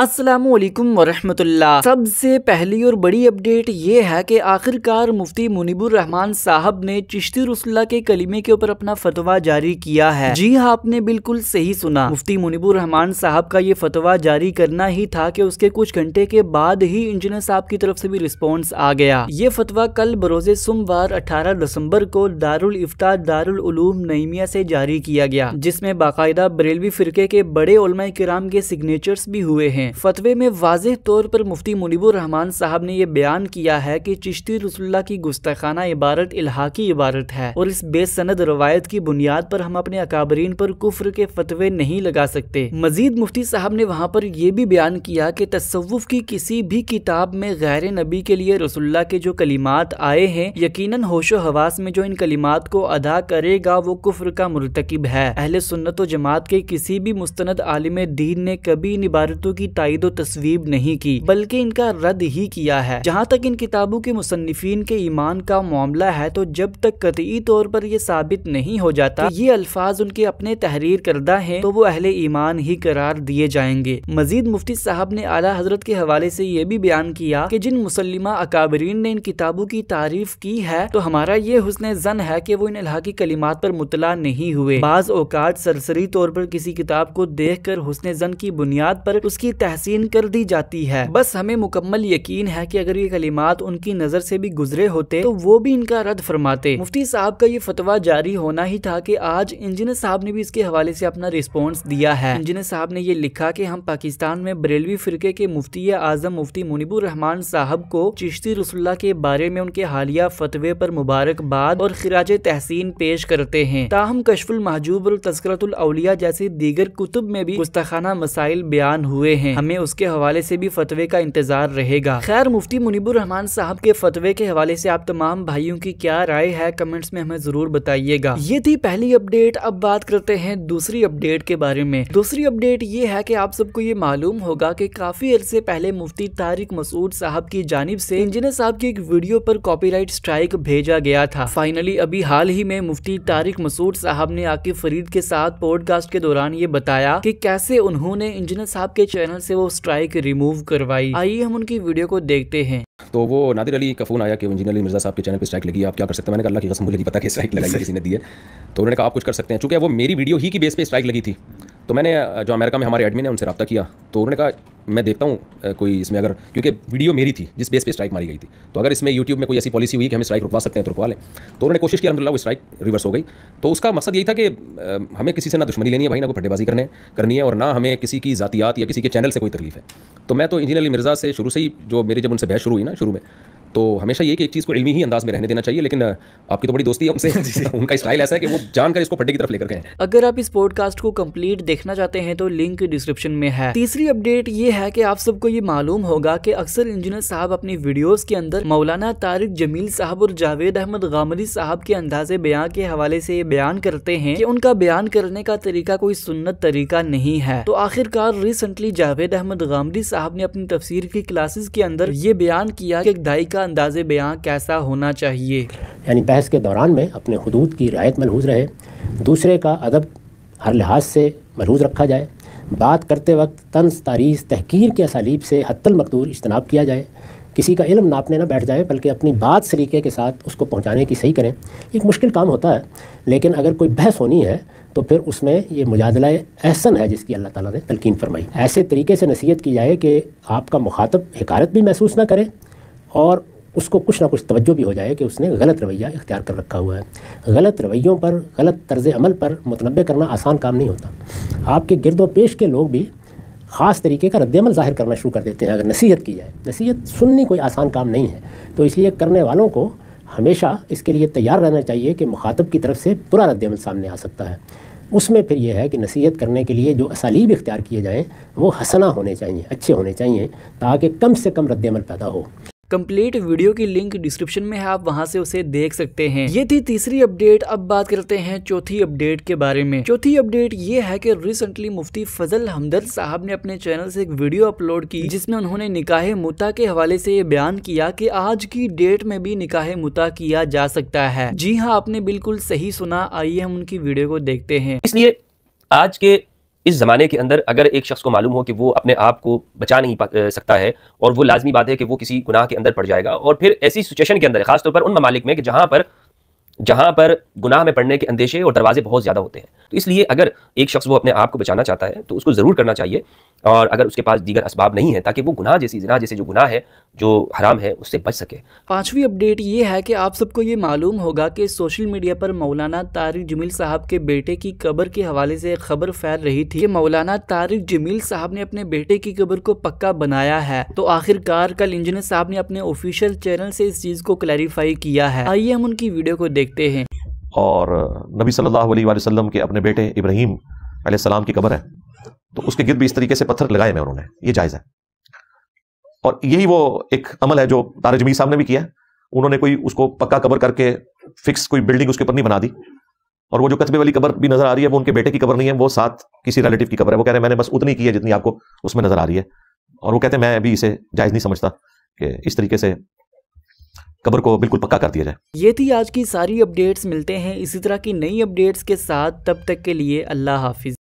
असलम वरहमतुल्ला सबसे पहली और बड़ी अपडेट ये है कि आखिरकार मुफ्ती मुनीबुर रहमान साहब ने चिश्ती रसुल्ला के कलीमे के ऊपर अपना फतवा जारी किया है जी हाँ आपने बिल्कुल सही सुना मुफ्ती मुनीबुर रहमान साहब का ये फतवा जारी करना ही था कि उसके कुछ घंटे के बाद ही इंजीनियर साहब की तरफ से भी रिस्पॉन्स आ गया ये फतवा कल बरोज सोमवार अठारह दिसम्बर को दारुल इफ्ता दारूम नईमिया से जारी किया गया जिसमे बाकायदा बरेलवी फिरके के बड़े उलमा कराम के सिग्नेचर्स भी हुए हैं हैं फतवे में वाजह तौर पर मुफ्ती मुनीबर रहमान साहब ने यह बयान किया है कि चिश्ती रसुल्ला की गुस्ताखाना इबारत इलाहाकी इबारत है और इस बेसनद रवायत की बुनियाद पर हम अपने अकाबरीन पर कुफर के फतवे नहीं लगा सकते मजीद मुफ्ती साहब ने वहाँ पर यह भी बयान किया कि तस्वुफ की किसी भी किताब में गैर नबी के लिए रसुल्ला के जो कलीमत आए हैं यकीन होशो हवास में जो इन कलीमत को अदा करेगा वो कुफ़र का मुरतकब है अहल सुन्नत जमात के किसी भी मुस्त आलिम दीन ने कभी इन इबारतों की तइद तो तस्वीब नहीं की बल्कि इनका रद्द ही किया है जहाँ तक इन किताबों के मुसनफिन के ईमान का मामला है तो जब तक कतई तौर पर यह साबित नहीं हो जाता ये अल्फाज उनके अपने तहरीर करदा है तो वो अहले ईमान ही करार दिए जाएंगे मजीद मुफ्ती साहब ने आला हजरत के हवाले ऐसी ये भी बयान किया कि जिन मुसलिमा अकाबरीन ने इन किताबों की तारीफ की है तो हमारा ये हुसन जन है की वो इन अल्लाह कलिमात पर मुतला नहीं हुए बाज औकात सरसरी तौर पर किसी किताब को देख कर हुसन जन की बुनियाद पर उसकी तहसीन कर दी जाती है बस हमें मुकम्मल यकीन है कि अगर ये कलिमात उनकी नज़र से भी गुजरे होते तो वो भी इनका रद्द फरमाते मुफ्ती साहब का ये फतवा जारी होना ही था कि आज इंजीनियर साहब ने भी इसके हवाले से अपना रिस्पॉन्स दिया है इंजीनियर साहब ने ये लिखा कि हम पाकिस्तान में बरेलवी फिरके के मुफ्ती आजम मुफ्ती मुनिबुर रहमान साहब को चिश्ती रसुल्ला के बारे में उनके हालिया फतवे पर मुबारकबाद और खराज तहसीन पेश करते हैं ताहम कशफुल महजूब और तस्करतुल अलिया जैसे दीगर कुतुब में भी मुस्तखाना मसाइल बयान हुए हैं हैं हमें उसके हवाले से भी फतवे का इंतजार रहेगा खैर मुफ्ती मुनीबुर रहमान साहब के फतवे के हवाले से आप तमाम भाइयों की क्या राय है कमेंट्स में हमें जरूर बताइएगा ये थी पहली अपडेट अब बात करते हैं दूसरी अपडेट के बारे में दूसरी अपडेट ये है की आप सबको ये मालूम होगा की काफी अरसे पहले मुफ्ती तारिक मसूद साहब की जानब ऐसी इंजीनियर साहब की एक वीडियो आरोप कॉपी स्ट्राइक भेजा गया था फाइनली अभी हाल ही में मुफ्ती तारिक मसूद साहब ने आकिब फरीद के साथ पॉडकास्ट के दौरान ये बताया कि कैसे उन्होंने इंजीनियर साहब के चैनल से वो स्ट्राइक रिमूव करवाई आइए हम उनकी वीडियो को देखते हैं तो वो नादिर अली का फोन आया कि इंजीनियर अली मिर्जा साहब के चैनल पे स्ट्राइक लगी आप क्या कर सकते हैं मैंने कहा अल्लाह की कसम मुझे पता कि स्ट्राइक लगाई किसी ने दी है तो उन्होंने कहा आप कुछ कर सकते हैं चूँकि वो मेरी वीडियो ही की बेस पे स्ट्राइक लगी थी तो मैंने जो अमेरिका में हमारे एडमिन है उनसे रब्ता किया तो उन्होंने कहा मैं देखता हूँ कोई इसमें अगर क्योंकि वीडियो मेरी थी जिस बेस पे स्ट्राइक मारी गई थी तो अगर इसमें यूट्यूब में कोई ऐसी पॉलिसी हुई कि हम स्ट्राइक रुकवा सकते हैं तो रुकवा लें तो उन्होंने कोशिश की अलहमदिल्ला वो स्ट्राइक रिवर्स हो गई तो उसका मकसद यही था कि हमें किसी से ना दुश्मनी लेनी है भाई ना कोई फटेबाजी करने करनी है और ना हमें किसी की जातियात या किसी के चैनल से कोई तकलीफ है तो मैं तो इंजीनियर मिर्ज़ा से शुरू से ही जो मेरी जब उनसे बहस शुरू हुई ना शुरू में तो हमेशा ये कि एक चीज़ को इलमी ही अंदाज में रहने देना चाहिए लेकिन आपकी तो बड़ी दोस्ती है उनसे उनका स्टाइल ऐसा है कि वो जानकर इसको पट्टे की तरफ लेकर गए अगर आप इस पॉडकास्ट को कंप्लीट देखना चाहते हैं तो लिंक डिस्क्रिप्शन में है तीसरी अपडेट ये है कि आप सबको ये मालूम होगा कि अक्सर इंजीनियर साहब अपनी वीडियोस के अंदर मौलाना तारिक जमील साहब और जावेद अहमद गामली साहब के अंदाजे बयान के हवाले से ये बयान करते हैं कि उनका बयान करने का तरीका कोई सुन्नत तरीका नहीं है तो आखिरकार रिसेंटली जावेद अहमद गामली साहब ने अपनी तफसीर की क्लासेस के अंदर ये बयान किया कि एक का का अंदाज बयाँ कैसा होना चाहिए यानी बहस के दौरान में अपने हदूद की रायत मलहूज रहे दूसरे का अदब हर लिहाज से मलहूज रखा जाए बात करते वक्त तंस तारीस तहकीर के असालीब से हतलमकदूर इजतनाब किया जाए किसी का इलम नापने ना बैठ जाए बल्कि अपनी बात सलीके के साथ उसको पहुँचाने की सही करें एक मुश्किल काम होता है लेकिन अगर कोई बहस होनी है तो फिर उसमें ये मुजादला एहसन है जिसकी अल्लाह ताला ने तलकिन फरमाई ऐसे तरीके से नसीहत की जाए कि आपका मुखातब हकारत भी महसूस ना करें और उसको कुछ ना कुछ तवज्जो भी हो जाए कि उसने गलत रवैया इख्तियार कर रखा हुआ है गलत रवैयों पर गलत तर्ज अमल पर मतलब करना आसान काम नहीं होता आपके गिरदो पेश के लोग भी ख़ास तरीके का रद्दमल ज़ाहिर करना शुरू कर देते हैं अगर नसीहत की जाए नसीहत सुननी कोई आसान काम नहीं है तो इसलिए करने वालों को हमेशा इसके लिए तैयार रहना चाहिए कि मुखातब की तरफ से पूरा रद्दमल सामने आ सकता है उसमें फिर यह है कि नसीहत करने के लिए जो असालीब इख्तियार किए जाएँ वो हसना होने चाहिए अच्छे होने चाहिए ताकि कम से कम रद्दमल पैदा हो कंप्लीट वीडियो की लिंक डिस्क्रिप्शन में है आप वहां से उसे देख सकते हैं ये थी तीसरी अपडेट अब बात करते हैं चौथी अपडेट के बारे में चौथी अपडेट ये है कि रिसेंटली मुफ्ती फजल हमदर्द साहब ने अपने चैनल से एक वीडियो अपलोड की जिसमें उन्होंने निकाह मुता के हवाले से ये बयान किया कि आज की डेट में भी निकाह मुता किया जा सकता है जी हाँ आपने बिल्कुल सही सुना आइए हम उनकी वीडियो को देखते हैं इसलिए आज के इस ज़माने के अंदर अगर एक शख्स को मालूम हो कि वो अपने आप को बचा नहीं सकता है और वो लाजमी बात है कि वो किसी गुनाह के अंदर पड़ जाएगा और फिर ऐसी सिचुएशन के अंदर खासतौर पर उन ममालिक में कि जहाँ पर जहाँ पर गुनाह में पड़ने के अंदेशे और दरवाजे बहुत ज़्यादा होते हैं तो इसलिए अगर एक शख्स वो अपने आप को बचाना चाहता है तो उसको ज़रूर करना चाहिए और अगर उसके पास दीगर इसबाब नहीं है ताकि वो गुनाह जैसी जना जैसे जो गुनाह है जो हराम है उससे बच सके पांचवी अपडेट ये है कि आप सबको ये मालूम होगा कि सोशल मीडिया पर मौलाना तारिक जमील साहब के बेटे की कब्र के हवाले से खबर फैल रही थी कि मौलाना तारिक जमील साहब ने अपने बेटे की कब्र को पक्का बनाया है तो आखिरकार कल इंजीनियर साहब ने अपने ऑफिशियल चैनल से इस चीज़ को क्लैरिफाई किया है आइए हम उनकी वीडियो को देखते हैं और नबी सल्लल्लाहु अलैहि वसल्लम के अपने बेटे इब्राहिम की कबर है तो उसके गिर भी इस तरीके से पत्थर लगाए मैं उन्होंने ये जायज़ है और यही वो एक अमल है जो तारे जमीर साहब ने भी किया उन्होंने कोई उसको पक्का कबर करके फिक्स कोई बिल्डिंग उसके ऊपर नहीं बना दी और वो जो कस्बे वाली कबर भी नजर आ रही है वो उनके बेटे की कबर नहीं है वो साथ किसी रिलेटिव की कबर है वो कह रहे हैं मैंने बस उतनी की है जितनी आपको उसमें नजर आ रही है और वो कहते हैं मैं अभी इसे जायज़ नहीं समझता कि इस तरीके से कबर को बिल्कुल पक्का कर दिया जाए ये थी आज की सारी अपडेट्स मिलते हैं इसी तरह की नई अपडेट्स के साथ तब तक के लिए अल्लाह हाफिज